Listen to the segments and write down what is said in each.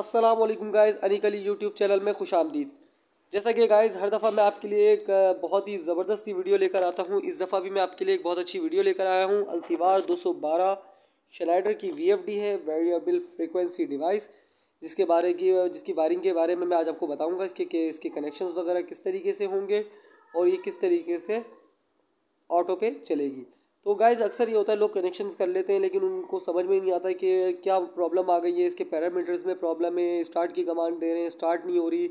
Aslam guys Anik Ali YouTube channel में खुश आमदीद जैसा कि गाइज़ हर दफ़ा मैं आपके लिए एक बहुत ही ज़बरदस्त सी वीडियो लेकर आता हूँ इस दफ़ा भी मैं आपके लिए एक बहुत अच्छी वीडियो लेकर आया हूँ अल्तिवार 212 शनाइडर की वी है वेरिएबल फ्रिक्वेंसी डिवाइस जिसके बारे की जिसकी वायरिंग के बारे में मैं आज आपको बताऊँगा इसके के, इसके कनेक्शन वगैरह किस तरीके से होंगे और ये किस तरीके से ऑटो पे चलेगी तो गाइज अक्सर ये होता है लोग कनेक्शंस कर लेते हैं लेकिन उनको समझ में नहीं आता कि क्या प्रॉब्लम आ गई है इसके पैरामीटर्स में प्रॉब्लम है स्टार्ट की कमांड दे रहे हैं स्टार्ट नहीं हो रही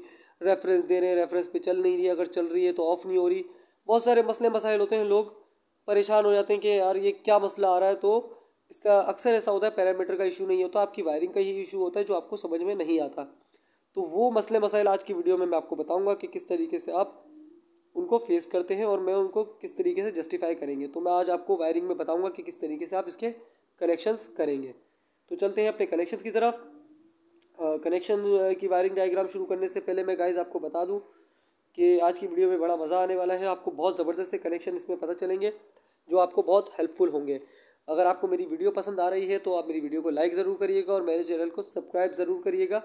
रेफरेंस दे रहे हैं रेफरेंस पे चल नहीं रही अगर चल रही है तो ऑफ़ नहीं हो रही बहुत सारे मसले मसाइल होते हैं लोग परेशान हो जाते हैं कि यार ये क्या मसला आ रहा है तो इसका अक्सर ऐसा होता है पैरामीटर का इशू नहीं होता आपकी वायरिंग का ही इशू होता है जो आपको समझ में नहीं आता तो वो मसले मसाइल आज की वीडियो में मैं आपको बताऊँगा कि किस तरीके से आप उनको फेस करते हैं और मैं उनको किस तरीके से जस्टिफाई करेंगे तो मैं आज आपको वायरिंग में बताऊंगा कि किस तरीके से आप इसके कनेक्शंस करेंगे तो चलते हैं अपने कनेक्शंस की तरफ कनेक्शन की वायरिंग डायग्राम शुरू करने से पहले मैं गाइज आपको बता दूँ कि आज की वीडियो में बड़ा मज़ा आने वाला है आपको बहुत ज़बरदस्त से कनेक्शन इसमें पता चलेंगे जो आपको बहुत हेल्पफुल होंगे अगर आपको मेरी वीडियो पसंद आ रही है तो आप मेरी वीडियो को लाइक ज़रूर करिएगा और मेरे चैनल को सब्सक्राइब ज़रूर करिएगा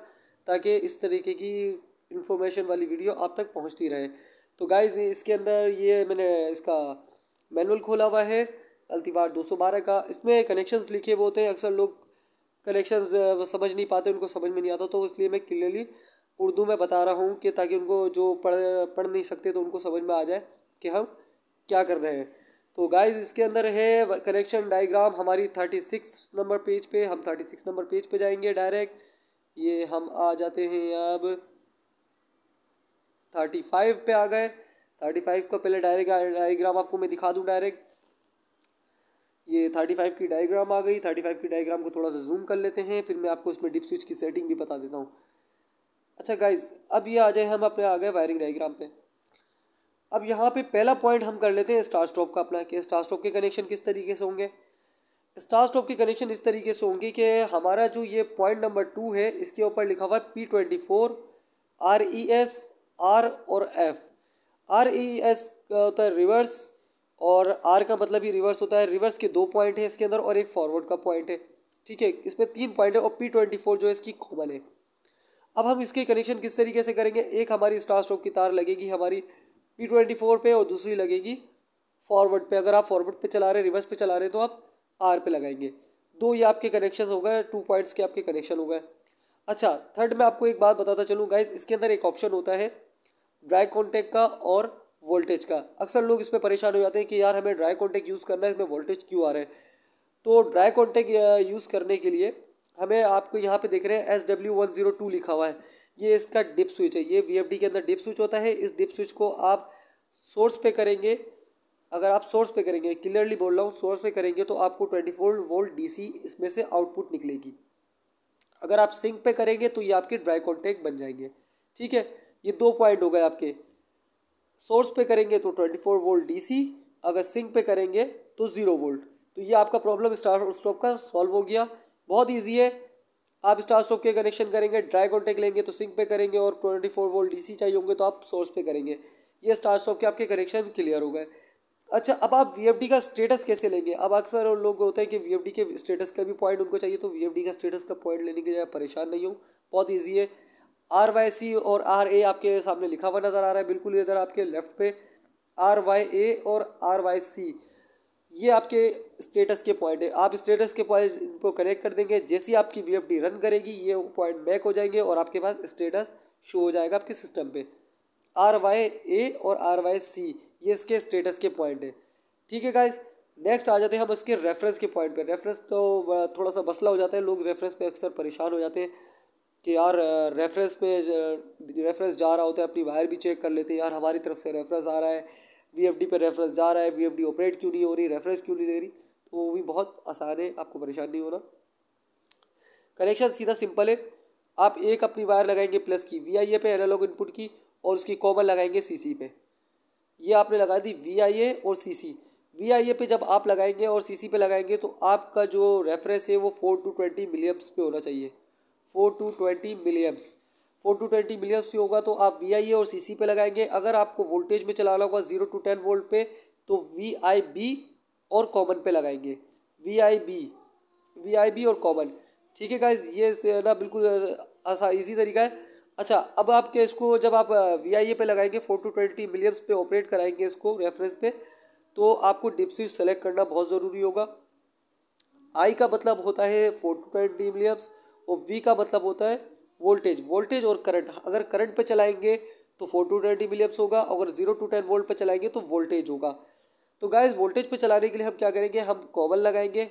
ताकि इस तरीके की इन्फॉर्मेशन वाली वीडियो आप तक पहुँचती रहे तो गाइज़ इसके अंदर ये मैंने इसका मैनुअल खोला हुआ है सौ 212 का इसमें कनेक्शन लिखे हुए होते हैं अक्सर लोग कनेक्शन समझ नहीं पाते उनको समझ में नहीं आता तो इसलिए मैं क्लियरली उर्दू में बता रहा हूँ कि ताकि उनको जो पढ़ पढ़ नहीं सकते तो उनको समझ में आ जाए कि हम क्या कर रहे हैं तो गाइज इसके अंदर है कनेक्शन डाइग्राम हमारी थर्टी सिक्स नंबर पेज पे हम थर्टी सिक्स नंबर पेज पे जाएंगे डायरेक्ट ये हम आ जाते हैं अब थर्टी फाइव पे आ गए थर्टी फाइव का पहले डायरेक्ट डायग्राम आपको मैं दिखा दूँ डायरेक्ट ये थर्टी फाइव की डायग्राम आ गई थर्टी फाइव की डायग्राम को थोड़ा सा जूम कर लेते हैं फिर मैं आपको उसमें डिप स्विच की सेटिंग भी बता देता हूँ अच्छा गाइज अब ये आ जाए हम अपने आ गए वायरिंग डायग्राम पे अब यहाँ पे पहला पॉइंट हम कर लेते हैं स्टार स्टॉप का अपना कि स्टार स्टॉप के कनेक्शन किस तरीके से होंगे स्टार स्टॉप के कनेक्शन इस तरीके से होंगे कि हमारा जो ये पॉइंट नंबर टू है इसके ऊपर लिखा हुआ है P twenty four R E S R और एफ आर ई एस का होता है रिवर्स और आर का मतलब ही रिवर्स होता है रिवर्स के दो पॉइंट है इसके अंदर और एक फॉरवर्ड का पॉइंट है ठीक है इसमें तीन पॉइंट है और पी ट्वेंटी फोर जो है इसकी कॉमन है अब हम इसके कनेक्शन किस तरीके से करेंगे एक हमारी स्टार स्टॉप की तार लगेगी हमारी पी ट्वेंटी फोर पर और दूसरी लगेगी फॉरवर्ड पे अगर आप फॉरवर्ड पे चला रहे हैं रिवर्स पे चला रहे हैं तो आप आर पे लगाएंगे दो ये आपके कनेक्शन हो गए टू पॉइंट्स के आपके कनेक्शन हो गए अच्छा थर्ड में आपको एक बात बताता चलूँ गाइज इसके अंदर एक ऑप्शन होता है ड्राई कॉन्टेक्ट का और वोल्टेज का अक्सर लोग इस पर परेशान हो जाते हैं कि यार हमें ड्राई कॉन्टेक्ट यूज़ करना है इसमें वोल्टेज क्यों आ रहा है तो ड्राई कॉन्टेक्ट यूज़ करने के लिए हमें आपको यहाँ पे देख रहे हैं S W one zero two लिखा हुआ है ये इसका डिप स्विच है ये वी के अंदर डिप स्विच होता है इस डिप स्विच को आप सोर्स पे करेंगे अगर आप सोर्स पे करेंगे क्लियरली बोल रहा हूँ सोर्स पे करेंगे तो आपको ट्वेंटी फोर वोल्ट डी इसमें से आउटपुट निकलेगी अगर आप सिंक पे करेंगे तो ये आपके ड्राई कॉन्टेक्ट बन जाएंगे ठीक है ये दो पॉइंट हो गए आपके सोर्स पे करेंगे तो ट्वेंटी फोर वोल्ट डीसी अगर सिंक पे करेंगे तो ज़ीरो वोल्ट तो ये आपका प्रॉब्लम स्टार स्टॉप का सॉल्व हो गया बहुत ईजी है आप स्टार स्टॉप के कनेक्शन करेंगे ड्राई कॉन्टेक्ट लेंगे तो सिंक पे करेंगे और ट्वेंटी फोर वोल्ट सी चाहिए होंगे तो आप सोर्स पे करेंगे ये स्टार स्टॉप के आपके कनेक्शन क्लियर हो गए अच्छा अब आप वी का स्टेटस कैसे लेंगे अब अक्सर लोग होते हैं कि वी के स्टेटस का भी पॉइंट उनको चाहिए तो वी का स्टेटस का पॉइंट लेने के लिए परेशान नहीं हूँ बहुत ईजी है आर वाई सी और आर ए आपके सामने लिखा हुआ नज़र आ रहा है बिल्कुल इधर आपके लेफ्ट पे आर वाई ए और आर वाई सी ये आपके स्टेटस के पॉइंट है आप स्टेटस के पॉइंट इनको कनेक्ट कर देंगे जैसे ही आपकी वी रन करेगी ये पॉइंट बैक हो जाएंगे और आपके पास स्टेटस शो हो जाएगा आपके सिस्टम पे आर वाई ए और आर वाई सी ये इसके स्टेटस के पॉइंट है ठीक है गाइस नेक्स्ट आ जाते हैं हम इसके रेफरेंस के पॉइंट पे रेफरेंस तो थोड़ा सा मसला हो जाता है लोग रेफरेंस पे अक्सर परेशान हो जाते हैं कि यार रेफरेंस पे रेफरेंस जा रहा होता है अपनी वायर भी चेक कर लेते हैं यार हमारी तरफ से रेफरेंस आ रहा है वी पे रेफरेंस जा रहा है वी ऑपरेट क्यों नहीं हो रही रेफरेंस क्यों नहीं दे रही तो वो भी बहुत आसान है आपको परेशान नहीं होना कनेक्शन सीधा सिंपल है आप एक अपनी वायर लगाएंगे प्लस की वी आई ए पे एनालॉग इनपुट की और उसकी कॉमन लगाएंगे सी सी पे ये आपने लगा दी वी आई ए और सी सी वी आई ए पे जब आप लगाएंगे और सी सी पे लगाएंगे तो आपका जो रेफरेंस है वो फोर टू ट्वेंटी मिलियम्स पे होना चाहिए four to twenty milliamps four to twenty milliamps भी होगा तो आप वी आई ए और सी सी पे लगाएंगे अगर आपको वोल्टेज में चलाना होगा जीरो टू टेन वोल्ट पे तो वी आई बी और कॉमन पे लगाएंगे V I B V I B और कॉमन ठीक है गाइज ये ना बिल्कुल आसा इजी तरीका है अच्छा अब आपके इसको जब आप वी आई ए पे लगाएंगे फोर टू ट्वेंटी मिलियम्स पे ऑपरेट कराएंगे इसको रेफरेंस पे तो आपको स्विच सेलेक्ट करना बहुत ज़रूरी होगा आई का मतलब होता है फोर टू ट्वेंटी मिलियम्स और वी का मतलब होता है वोल्टेज वोल्टेज और करंट अगर करंट पे चलाएंगे तो फोर टू ट्वेंटी मिलियम्स होगा अगर जीरो टू टेन वोल्ट पे चलाएंगे तो वोल्टेज होगा तो गाइज वोल्टेज पे चलाने के लिए हम क्या करेंगे हम कॉमन लगाएंगे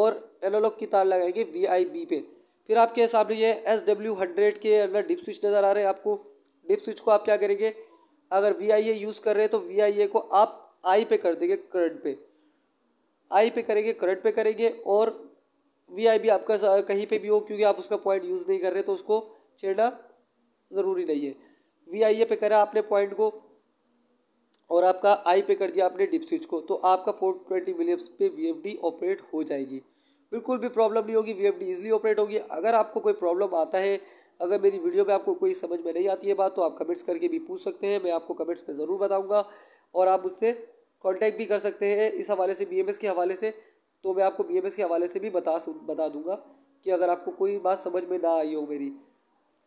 और एनोलॉग की तार लगाएंगे वी आई बी पे फिर आपके सामने ये एस डब्ल्यू हंड्रेड के अंदर डिप स्विच नज़र आ रहे हैं आपको डिप स्विच को आप क्या करेंगे अगर वी आई ए यूज़ कर रहे हैं तो वी आई ए को आप आई पे कर देंगे करंट पे आई पे करेंगे करंट पे करेंगे और वीआईपी आपका कहीं पे भी हो क्योंकि आप उसका पॉइंट यूज़ नहीं कर रहे तो उसको छेड़ना ज़रूरी नहीं है वी आई ए पे करा आपने पॉइंट को और आपका आई पे कर दिया आपने डिप स्विच को तो आपका फोर ट्वेंटी मिलियम्स पे वी एफ डी ऑपरेट हो जाएगी बिल्कुल भी प्रॉब्लम नहीं होगी V F D easily operate होगी अगर आपको कोई प्रॉब्लम आता है अगर मेरी वीडियो में आपको कोई समझ में नहीं आती है बात तो आप कमेंट्स करके भी पूछ सकते हैं मैं आपको कमेंट्स में ज़रूर बताऊँगा और आप मुझसे कॉन्टैक्ट भी कर सकते हैं इस हवाले से बी के हवाले से तो मैं आपको बी के हवाले से भी बता बता दूंगा कि अगर आपको कोई बात समझ में ना आई हो मेरी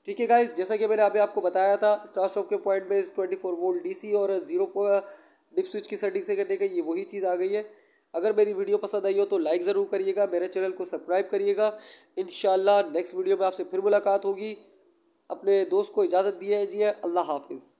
ठीक है गाइज जैसा कि मैंने अभी आपको बताया था स्टार स्टॉप के पॉइंट में ट्वेंटी फोर वोल्ट डी और जीरो डिप स्विच की सेटिंग से करने का ये वही चीज़ आ गई है अगर मेरी वीडियो पसंद आई हो तो लाइक ज़रूर करिएगा मेरे चैनल को सब्सक्राइब करिएगा इन नेक्स्ट वीडियो में आपसे फिर मुलाकात होगी अपने दोस्त को इजाज़त दिया दीजिए अल्लाह हाफिज़